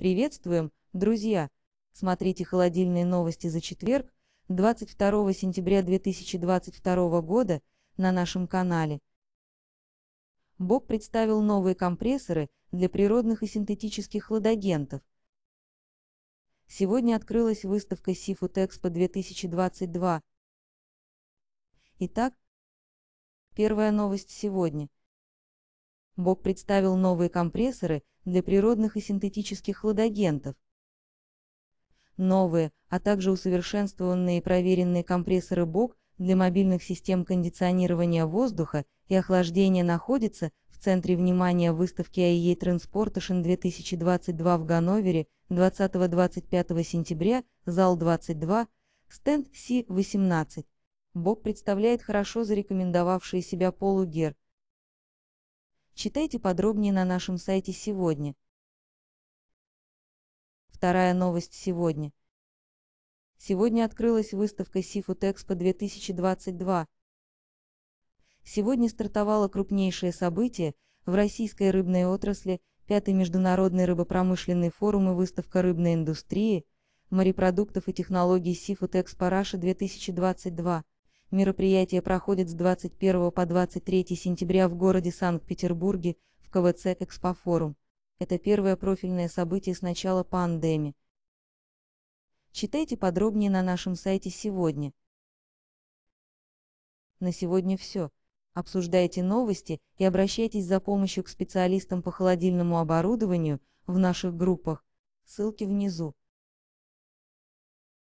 Приветствуем, друзья! Смотрите холодильные новости за четверг, 22 сентября 2022 года на нашем канале. Бог представил новые компрессоры для природных и синтетических хладагентов. Сегодня открылась выставка Seafood Expo 2022. Итак, первая новость сегодня. Бог представил новые компрессоры для природных и синтетических хладагентов. Новые, а также усовершенствованные и проверенные компрессоры БОК для мобильных систем кондиционирования воздуха и охлаждения находятся в центре внимания выставки IE Transportation 2022 в Ганновере 20-25 сентября, зал 22, стенд C-18. БОК представляет хорошо зарекомендовавшие себя полугер, Читайте подробнее на нашем сайте сегодня. Вторая новость сегодня. Сегодня открылась выставка Seafood Expo 2022. Сегодня стартовало крупнейшее событие в российской рыбной отрасли, пятый международный рыбопромышленный форум и выставка рыбной индустрии, морепродуктов и технологий Seafood Expo Russia 2022. Мероприятие проходит с 21 по 23 сентября в городе Санкт-Петербурге в КВЦ «Экспофорум». Это первое профильное событие с начала пандемии. Читайте подробнее на нашем сайте сегодня. На сегодня все. Обсуждайте новости и обращайтесь за помощью к специалистам по холодильному оборудованию в наших группах. Ссылки внизу.